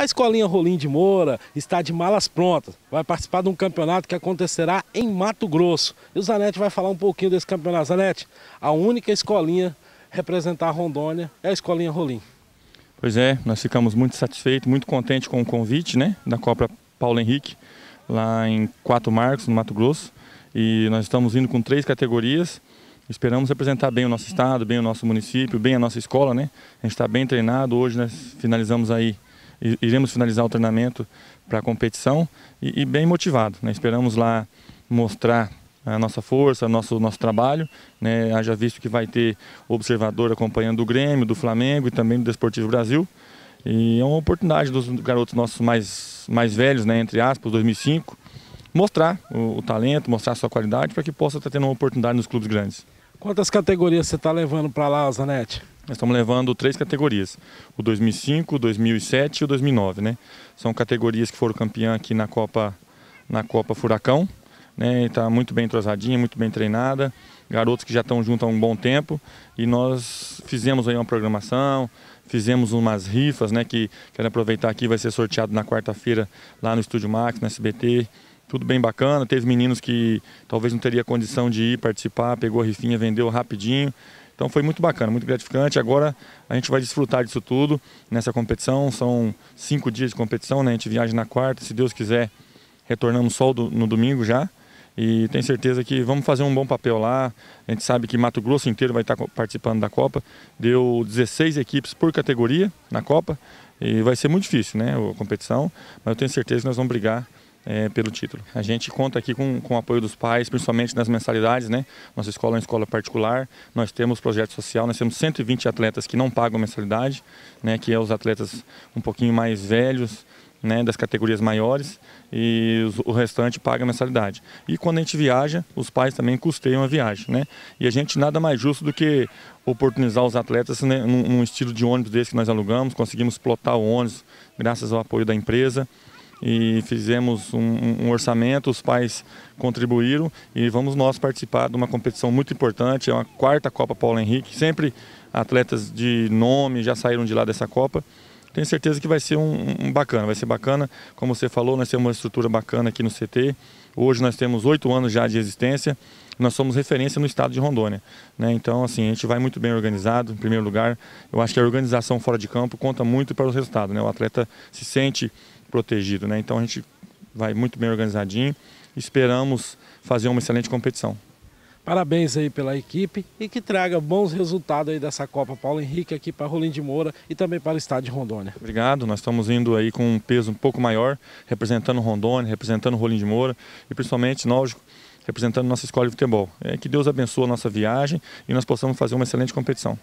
A Escolinha Rolim de Moura está de malas prontas. Vai participar de um campeonato que acontecerá em Mato Grosso. E o Zanetti vai falar um pouquinho desse campeonato. Zanetti, a única escolinha representar a Rondônia é a Escolinha Rolim. Pois é, nós ficamos muito satisfeitos, muito contentes com o convite né, da Copa Paulo Henrique, lá em Quatro Marcos, no Mato Grosso. E nós estamos indo com três categorias. Esperamos representar bem o nosso estado, bem o nosso município, bem a nossa escola, né? A gente está bem treinado. Hoje nós finalizamos aí iremos finalizar o treinamento para a competição e, e, bem motivado. Né? Esperamos lá mostrar a nossa força, nosso nosso trabalho, né? Haja visto que vai ter observador acompanhando o Grêmio, do Flamengo e também do Desportivo Brasil. E é uma oportunidade dos garotos nossos mais mais velhos, né, entre aspas, 2005, mostrar o, o talento, mostrar a sua qualidade para que possa estar tá tendo uma oportunidade nos clubes grandes. Quantas categorias você está levando para lá, Zanetti? Nós estamos levando três categorias: o 2005, o 2007 e o 2009, né? São categorias que foram campeã aqui na Copa na Copa Furacão, né? Está muito bem entrosadinha, muito bem treinada, garotos que já estão junto há um bom tempo e nós fizemos aí uma programação, fizemos umas rifas, né? Que quero aproveitar aqui, vai ser sorteado na quarta-feira lá no Estúdio Max, no SBT tudo bem bacana. Teve meninos que talvez não teria condição de ir participar, pegou a rifinha, vendeu rapidinho. Então foi muito bacana, muito gratificante. Agora a gente vai desfrutar disso tudo nessa competição. São cinco dias de competição, né? A gente viaja na quarta, se Deus quiser, retornamos só no domingo já. E tenho certeza que vamos fazer um bom papel lá. A gente sabe que Mato Grosso inteiro vai estar participando da Copa. Deu 16 equipes por categoria na Copa. E vai ser muito difícil, né? A competição. Mas eu tenho certeza que nós vamos brigar é, pelo título. A gente conta aqui com, com o apoio dos pais, principalmente nas mensalidades, né? Nossa escola é uma escola particular, nós temos projeto social, nós temos 120 atletas que não pagam mensalidade, né? Que é os atletas um pouquinho mais velhos, né, das categorias maiores e os, o restante paga mensalidade. E quando a gente viaja, os pais também custeiam a viagem. Né? E a gente nada mais justo do que oportunizar os atletas né, num, num estilo de ônibus desse que nós alugamos, conseguimos plotar o ônibus graças ao apoio da empresa e fizemos um, um, orçamento, os pais contribuíram e vamos nós participar de uma competição muito importante, é uma quarta Copa Paulo Henrique, sempre atletas de nome já saíram de lá dessa Copa tenho certeza que vai ser um, um, bacana, vai ser bacana. Como você falou, nós temos uma estrutura bacana aqui no CT. Hoje nós temos oito anos já de existência. Nós somos referência no estado de Rondônia. Né? Então, assim, a gente vai muito bem organizado, em primeiro lugar. Eu acho que a organização fora de campo conta muito para o resultado. Né? O atleta se sente protegido. Né? Então, a gente vai muito bem organizadinho. Esperamos fazer uma excelente competição. Parabéns aí pela equipe e que traga bons resultados aí dessa Copa Paulo Henrique aqui para Rolim de Moura e também para o estado de Rondônia. Obrigado, nós estamos indo aí com um peso um pouco maior, representando Rondônia, representando Rolim de Moura e principalmente, lógico, representando nossa escola de futebol. É, que Deus abençoe a nossa viagem e nós possamos fazer uma excelente competição.